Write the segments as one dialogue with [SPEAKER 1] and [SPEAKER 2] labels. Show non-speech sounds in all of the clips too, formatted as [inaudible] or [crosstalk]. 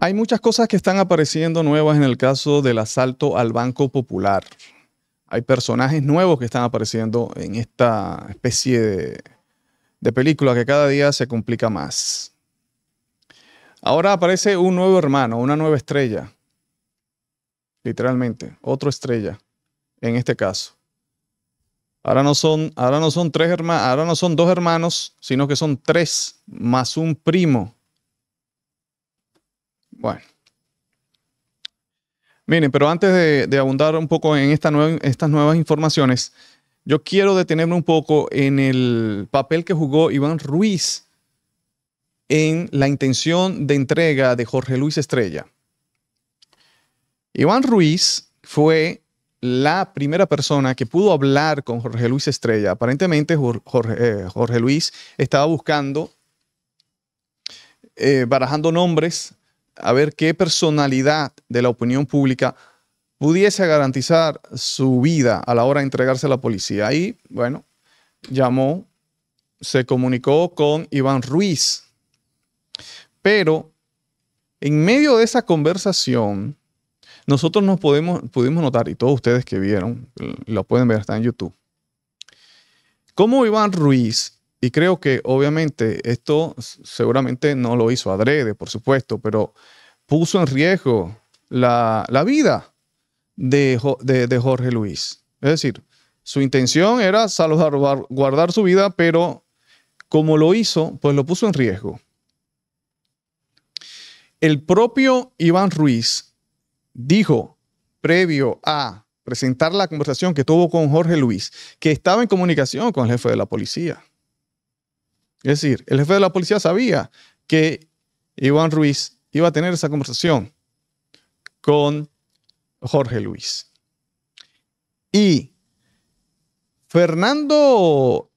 [SPEAKER 1] Hay muchas cosas que están apareciendo nuevas en el caso del asalto al Banco Popular. Hay personajes nuevos que están apareciendo en esta especie de, película que cada día se complica más. Ahora aparece un nuevo hermano, una nueva estrella. Literalmente, otra estrella en este caso. Ahora no son, ahora no son tres hermanos, ahora no son dos hermanos, sino que son tres más un primo bueno. Miren, pero antes de, abundar un poco en estas nuevas informaciones, yo quiero detenerme un poco en el papel que jugó Iván Ruiz en la intención de entrega de Jorge Luis Estrella. Iván Ruiz fue la primera persona que pudo hablar con Jorge Luis Estrella. Aparentemente eh, Jorge, Luis estaba buscando, eh, barajando nombres a ver qué personalidad de la opinión pública pudiese garantizar su vida a la hora de entregarse a la policía. Y bueno, llamó, se comunicó con Iván Ruiz. Pero en medio de esa conversación, nosotros nos podemos, pudimos notar, y todos ustedes que vieron, lo pueden ver, está en YouTube, cómo Iván Ruiz y creo que obviamente esto seguramente no lo hizo adrede, por supuesto, pero puso en riesgo la, vida de, de, Jorge Luis. Es decir, su intención era salvar guardar su vida, pero como lo hizo, pues lo puso en riesgo. El propio Iván Ruiz dijo, previo a presentar la conversación que tuvo con Jorge Luis, que estaba en comunicación con el jefe de la policía. Es decir, el jefe de la policía sabía que Iván Ruiz iba a tener esa conversación con Jorge Luis. Y Fernando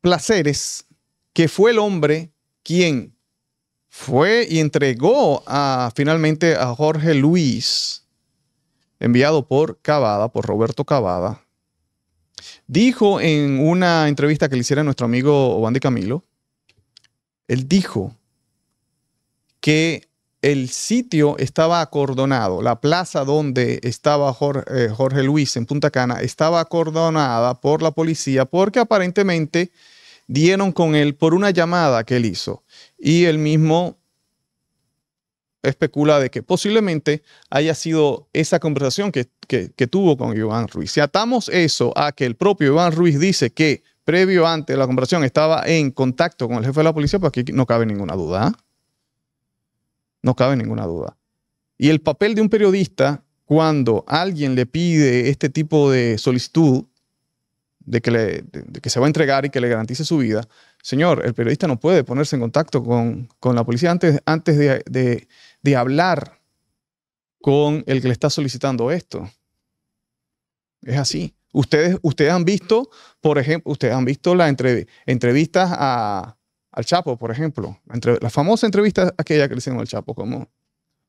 [SPEAKER 1] Placeres, que fue el hombre quien fue y entregó a, finalmente a Jorge Luis, enviado por Cavada, por Roberto Cavada, dijo en una entrevista que le hiciera nuestro amigo de Camilo, él dijo que el sitio estaba acordonado, la plaza donde estaba eh, Jorge, Luis en Punta Cana estaba acordonada por la policía porque aparentemente dieron con él por una llamada que él hizo. Y él mismo especula de que posiblemente haya sido esa conversación que, que tuvo con Iván Ruiz. Si atamos eso a que el propio Iván Ruiz dice que previo antes de la conversación estaba en contacto con el jefe de la policía, pues aquí no cabe ninguna duda. ¿ah? No cabe ninguna duda. Y el papel de un periodista cuando alguien le pide este tipo de solicitud de que, que se va a entregar y que le garantice su vida, señor, el periodista no puede ponerse en contacto con, con la policía antes, antes de, de hablar con el que le está solicitando esto. Es así. Ustedes, ustedes han visto, por ejemplo, ustedes han visto las entrevistas a, al Chapo, por ejemplo, entre, la famosa entrevista aquella que le hicieron al Chapo, como,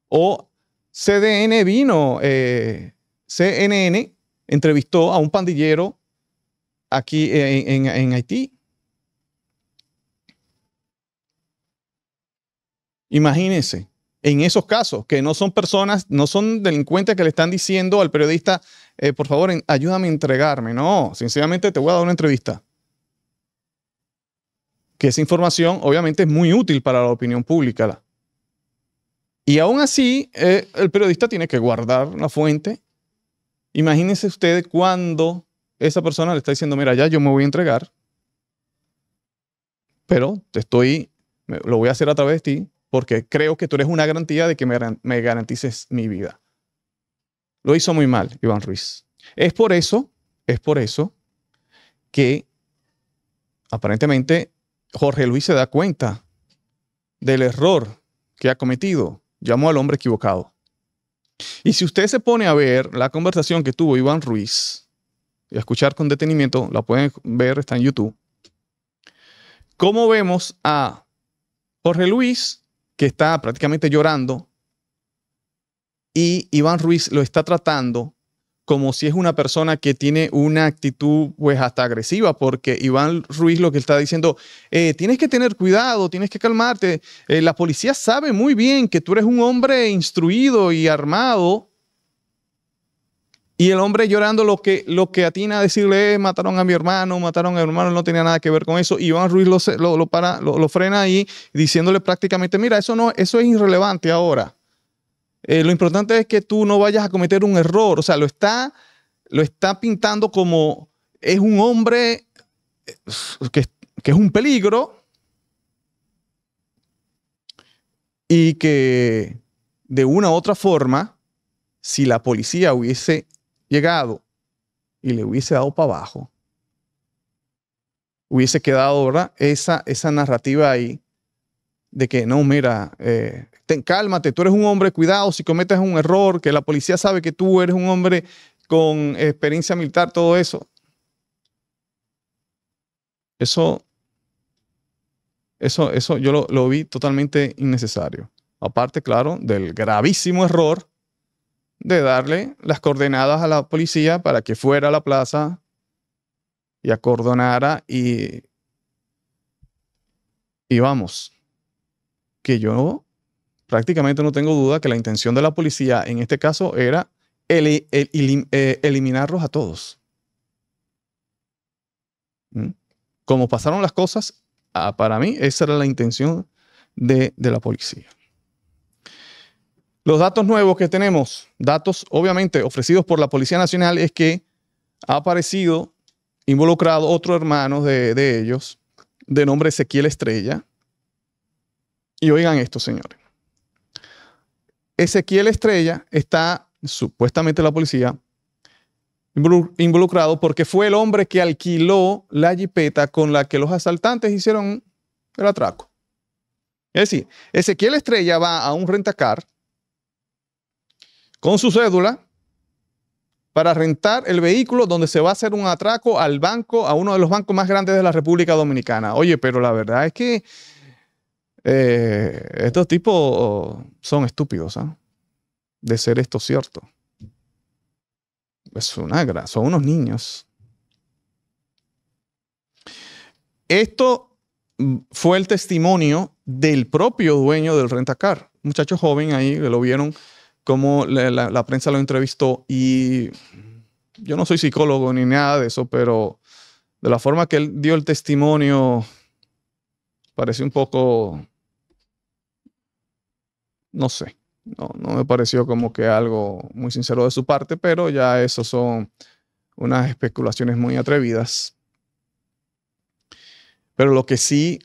[SPEAKER 1] o CDN vino, eh, CNN entrevistó a un pandillero aquí en Haití. Imagínense en esos casos, que no son personas, no son delincuentes que le están diciendo al periodista, eh, por favor, ayúdame a entregarme. No, sinceramente te voy a dar una entrevista. Que esa información obviamente es muy útil para la opinión pública. Y aún así, eh, el periodista tiene que guardar la fuente. Imagínense ustedes cuando esa persona le está diciendo, mira, ya yo me voy a entregar, pero te estoy, lo voy a hacer a través de ti, porque creo que tú eres una garantía de que me, garantices mi vida. Lo hizo muy mal Iván Ruiz. Es por eso, es por eso que aparentemente Jorge Luis se da cuenta del error que ha cometido. Llamó al hombre equivocado. Y si usted se pone a ver la conversación que tuvo Iván Ruiz y a escuchar con detenimiento, la pueden ver, está en YouTube. ¿Cómo vemos a Jorge Luis que está prácticamente llorando y Iván Ruiz lo está tratando como si es una persona que tiene una actitud pues hasta agresiva, porque Iván Ruiz lo que está diciendo, eh, tienes que tener cuidado, tienes que calmarte, eh, la policía sabe muy bien que tú eres un hombre instruido y armado, y el hombre llorando lo que, lo que atina a decirle, eh, mataron a mi hermano, mataron a mi hermano, no tenía nada que ver con eso. Iván Ruiz lo, lo, lo para, lo, lo, frena ahí diciéndole prácticamente, mira, eso, no, eso es irrelevante ahora. Eh, lo importante es que tú no vayas a cometer un error. O sea, lo está, lo está pintando como es un hombre eh, que, que es un peligro y que de una u otra forma, si la policía hubiese llegado y le hubiese dado para abajo, hubiese quedado, ¿verdad? Esa, esa narrativa ahí de que no, mira, eh, ten, cálmate, tú eres un hombre, cuidado si cometes un error, que la policía sabe que tú eres un hombre con experiencia militar, todo eso. Eso, eso, eso yo lo vi totalmente innecesario. Aparte, claro, del gravísimo error de darle las coordenadas a la policía para que fuera a la plaza y acordonara y, y vamos, que yo prácticamente no tengo duda que la intención de la policía en este caso era eh, eliminarlos a todos. ¿Mm? Como pasaron las cosas, ah, para mí esa era la intención de la policía. Los datos nuevos que tenemos, datos obviamente ofrecidos por la Policía Nacional, es que ha aparecido involucrado otro hermano de, ellos, de nombre Ezequiel Estrella. Y oigan esto, señores. Ezequiel Estrella está, supuestamente la policía, involucrado porque fue el hombre que alquiló la jipeta con la que los asaltantes hicieron el atraco. Es decir, Ezequiel Estrella va a un rentacar con su cédula para rentar el vehículo donde se va a hacer un atraco al banco, a uno de los bancos más grandes de la República Dominicana. Oye, pero la verdad es que eh, estos tipos son estúpidos, ¿ah? De ser esto cierto. Es una gracia, son unos niños. Esto mm, fue el testimonio del propio dueño del rentacar, muchacho joven ahí, lo vieron cómo la, prensa lo entrevistó y yo no soy psicólogo ni nada de eso, pero de la forma que él dio el testimonio, parece un poco, no sé, no, no me pareció como que algo muy sincero de su parte, pero ya eso son unas especulaciones muy atrevidas. Pero lo que sí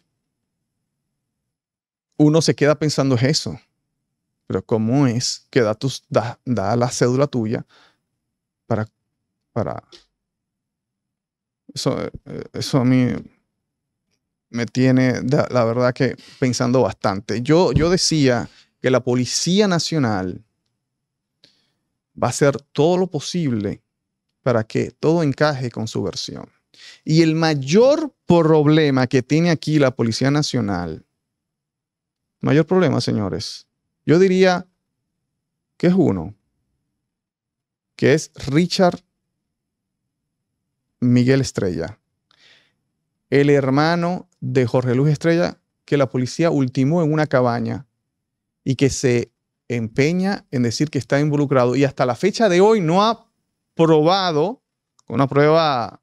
[SPEAKER 1] uno se queda pensando es eso. Pero ¿cómo es que da, la cédula tuya para... para... Eso, eh, eso a mí me tiene, la verdad que pensando bastante. Yo, yo decía que la Policía Nacional va a hacer todo lo posible para que todo encaje con su versión. Y el mayor problema que tiene aquí la Policía Nacional, mayor problema, señores, yo diría que es uno, que es Richard Miguel Estrella, el hermano de Jorge Luis Estrella, que la policía ultimó en una cabaña y que se empeña en decir que está involucrado y hasta la fecha de hoy no ha probado con una prueba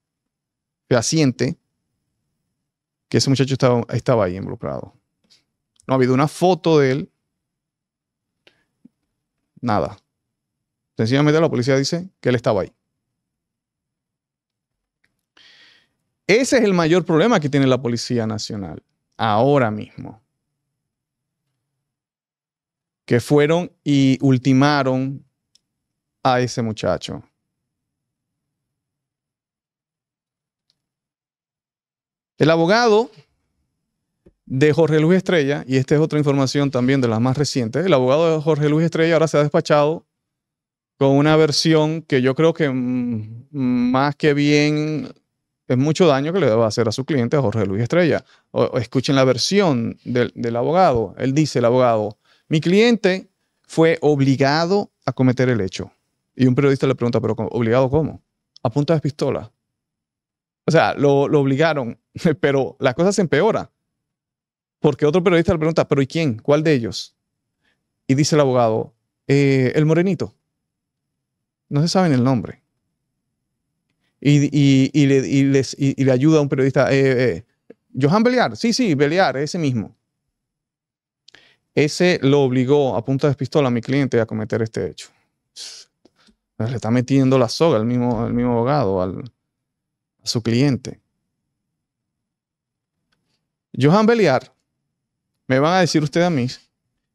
[SPEAKER 1] fehaciente que ese muchacho estaba, estaba ahí involucrado. No ha habido una foto de él, nada. Sencillamente la policía dice que él estaba ahí. Ese es el mayor problema que tiene la Policía Nacional ahora mismo. Que fueron y ultimaron a ese muchacho. El abogado de Jorge Luis Estrella, y esta es otra información también de las más recientes, el abogado de Jorge Luis Estrella ahora se ha despachado con una versión que yo creo que mm, más que bien es mucho daño que le va a hacer a su cliente, a Jorge Luis Estrella. escuchen la versión del, abogado. Él dice, el abogado, mi cliente fue obligado a cometer el hecho. Y un periodista le pregunta, pero ¿obligado cómo? A punta de pistola. O sea, lo, lo obligaron, [laughs] pero la cosa se empeora porque otro periodista le pregunta, pero ¿y quién? ¿Cuál de ellos? Y dice el abogado, eh, el morenito. No se sabe el nombre. Y, le, ayuda a un periodista, eh, eh, Johan Beliar, sí, sí, Beliar, ese mismo. Ese lo obligó a punta de pistola a mi cliente a cometer este hecho. Le está metiendo la soga al mismo, mismo abogado, a su cliente. Johan Beliar me van a decir ustedes a mí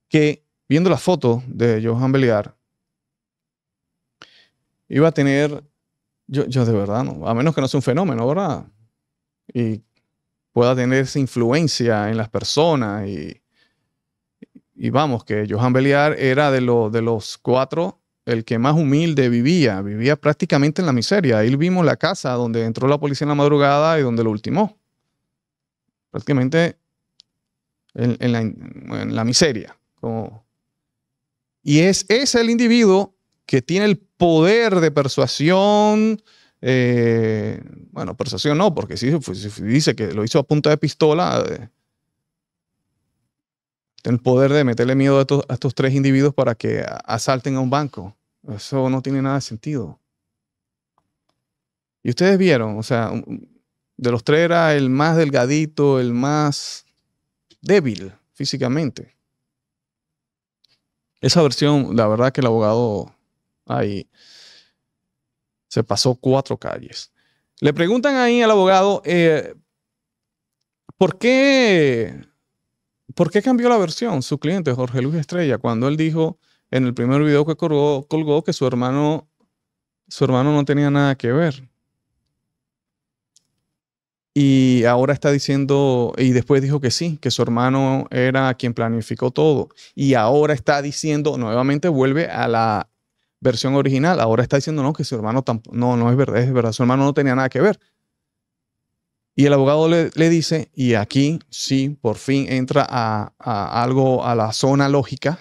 [SPEAKER 1] que viendo la foto de Johan Beliard iba a tener, yo, de verdad, no, a menos que no sea un fenómeno, ¿verdad? Y pueda tener esa influencia en las personas y, vamos, que Johan Beliard era de, de los cuatro el que más humilde vivía, vivía prácticamente en la miseria. Ahí vimos la casa donde entró la policía en la madrugada y donde lo ultimó. Prácticamente en, la, miseria. Como... Y es, es el individuo que tiene el poder de persuasión, eh, bueno, persuasión no, porque si, dice que lo hizo a punta de pistola, eh, el poder de meterle miedo a estos, a estos, tres individuos para que asalten a un banco. Eso no tiene nada de sentido. Y ustedes vieron, o sea, de los tres era el más delgadito, el más débil físicamente. Esa versión, la verdad que el abogado ahí se pasó cuatro calles. Le preguntan ahí al abogado, eh, ¿por, qué, ¿por qué cambió la versión su cliente, Jorge Luis Estrella, cuando él dijo en el primer video que colgó, colgó que su hermano, su hermano no tenía nada que ver? y ahora está diciendo, y después dijo que sí, que su hermano era quien planificó todo, y ahora está diciendo, nuevamente vuelve a la versión original, ahora está diciendo, no, que su hermano tampoco, no, no es verdad, es verdad, su hermano no tenía nada que ver. Y el abogado le, dice, y aquí sí, por fin entra a, a algo, a la zona lógica,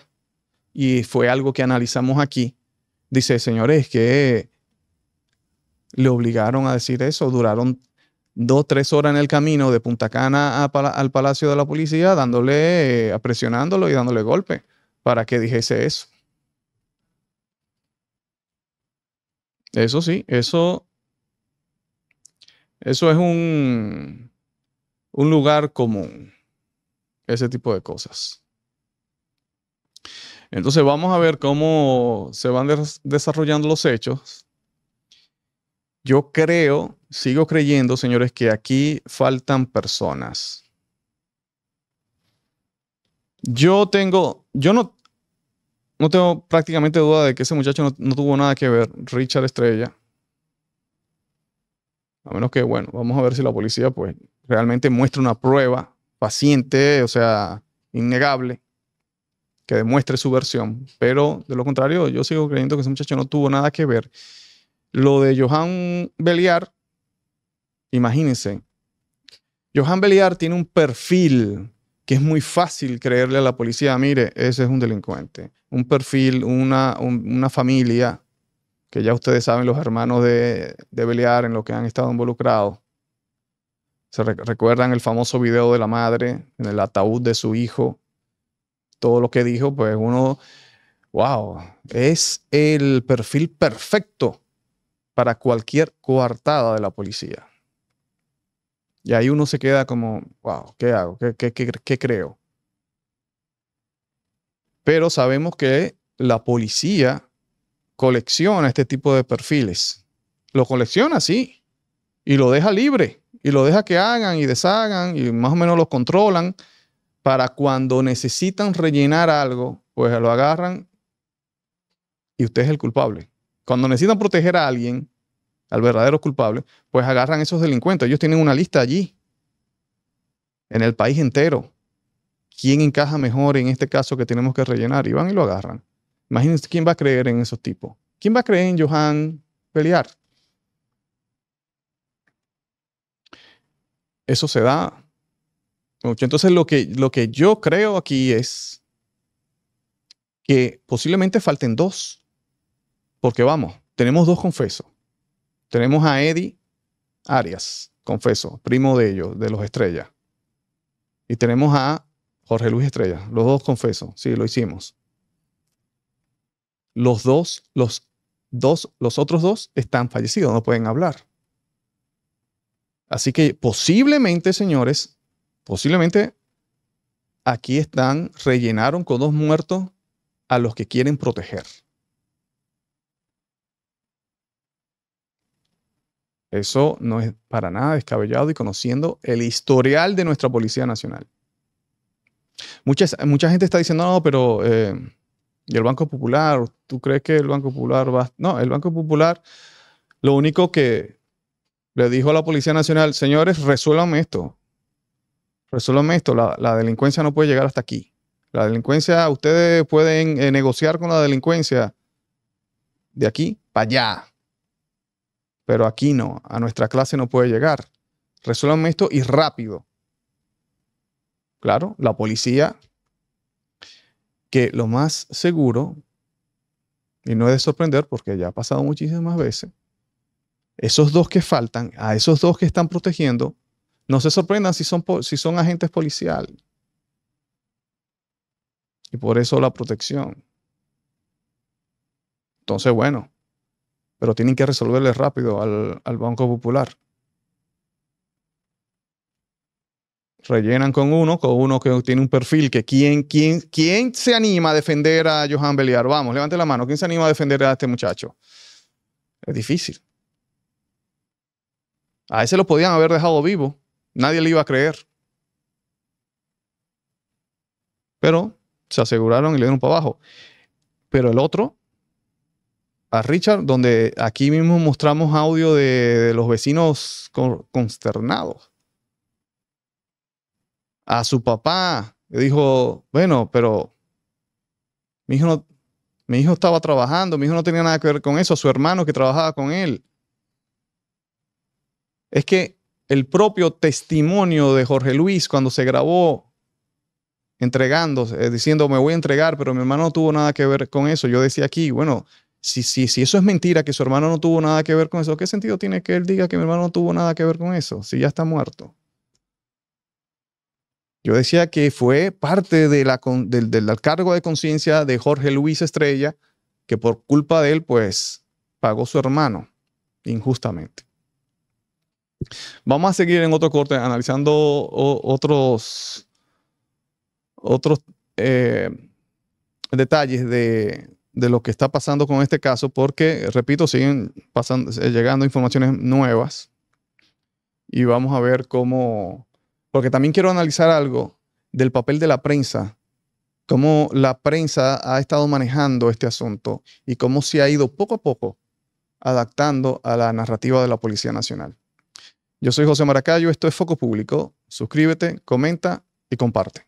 [SPEAKER 1] y fue algo que analizamos aquí, dice, señores, que le obligaron a decir eso, duraron dos, tres horas en el camino de Punta Cana al Palacio de la Policía, dándole, eh, y dándole golpe para que dijese eso. Eso sí, eso, eso es un, un lugar común, ese tipo de cosas. Entonces vamos a ver cómo se van desarrollando los hechos yo creo, sigo creyendo, señores, que aquí faltan personas. Yo tengo, yo no, no tengo prácticamente duda de que ese muchacho no, tuvo nada que ver, Richard Estrella. A menos que, bueno, vamos a ver si la policía pues realmente muestra una prueba paciente, o sea, innegable, que demuestre su versión. Pero de lo contrario, yo sigo creyendo que ese muchacho no tuvo nada que ver lo de Johan Beliar, imagínense, Johan Beliar tiene un perfil que es muy fácil creerle a la policía, mire, ese es un delincuente. Un perfil, una, familia, que ya ustedes saben los hermanos de, de Beliar en lo que han estado involucrados. Se recuerdan el famoso video de la madre en el ataúd de su hijo. Todo lo que dijo, pues uno, wow, es el perfil perfecto para cualquier coartada de la policía. Y ahí uno se queda como, wow, ¿qué hago? ¿Qué, creo? Pero sabemos que la policía colecciona este tipo de perfiles. Lo colecciona, sí, y lo deja libre, y lo deja que hagan y deshagan, y más o menos lo controlan para cuando necesitan rellenar algo, pues lo agarran y usted es el culpable. Cuando necesitan proteger a alguien, al verdadero culpable, pues agarran esos delincuentes. Ellos tienen una lista allí, en el país entero. ¿Quién encaja mejor en este caso que tenemos que rellenar? Y van y lo agarran. Imagínense quién va a creer en esos tipos. ¿Quién va a creer en Johan Pelear? Eso se da. Entonces lo que, lo que yo creo aquí es que posiblemente falten dos porque vamos, tenemos dos confesos. Tenemos a Eddie Arias, confeso, primo de ellos, de los Estrellas. Y tenemos a Jorge Luis Estrella, los dos confesos, sí, lo hicimos. Los dos, los dos, los otros dos están fallecidos, no pueden hablar. Así que posiblemente, señores, posiblemente aquí están, rellenaron con dos muertos a los que quieren proteger. Eso no es para nada descabellado y conociendo el historial de nuestra Policía Nacional. mucha gente está diciendo, no, pero eh, ¿y el Banco Popular? ¿Tú crees que el Banco Popular va...? No, el Banco Popular lo único que le dijo a la Policía Nacional, señores, resuelvan esto. Resuelvan esto, la, delincuencia no puede llegar hasta aquí. La delincuencia, ustedes pueden eh, negociar con la delincuencia de aquí para allá pero aquí no, a nuestra clase no puede llegar. Resuelvan esto y rápido. Claro, la policía, que lo más seguro, y no es de sorprender porque ya ha pasado muchísimas veces, esos dos que faltan, a esos dos que están protegiendo, no se sorprendan si son, si son agentes policiales. Y por eso la protección. Entonces, bueno, pero tienen que resolverle rápido al, Banco Popular. rellenan con uno, con uno que tiene un perfil que quién, quién, quién se anima a defender a Johan Beliar. Vamos, levante la mano. ¿Quién se anima a defender a este muchacho? Es difícil. A ese lo podían haber dejado vivo. Nadie le iba a creer. Pero se aseguraron y le dieron para abajo. Pero el otro a Richard, donde aquí mismo mostramos audio de, los vecinos consternados. A su papá le dijo, bueno, pero mi hijo, mi hijo estaba trabajando, mi hijo no tenía nada que ver con eso, a su hermano que trabajaba con él. Es que el propio testimonio de Jorge Luis cuando se grabó entregándose, eh, diciendo me voy a entregar, pero mi hermano no tuvo nada que ver con eso. Yo decía aquí, bueno, si, eso es mentira, que su hermano no tuvo nada que ver con eso, ¿qué sentido tiene que él diga que mi hermano no tuvo nada que ver con eso si ya está muerto? Yo decía que fue parte del, cargo de conciencia de Jorge Luis Estrella, que por culpa de él, pues, pagó su hermano injustamente. Vamos a seguir en otro corte analizando otros, otros eh, detalles de, de lo que está pasando con este caso, porque, repito, siguen pasando, eh, llegando informaciones nuevas y vamos a ver cómo, porque también quiero analizar algo del papel de la prensa, cómo la prensa ha estado manejando este asunto y cómo se ha ido poco a poco adaptando a la narrativa de la Policía Nacional. Yo soy José Maracayo, esto es Foco Público, suscríbete, comenta y comparte.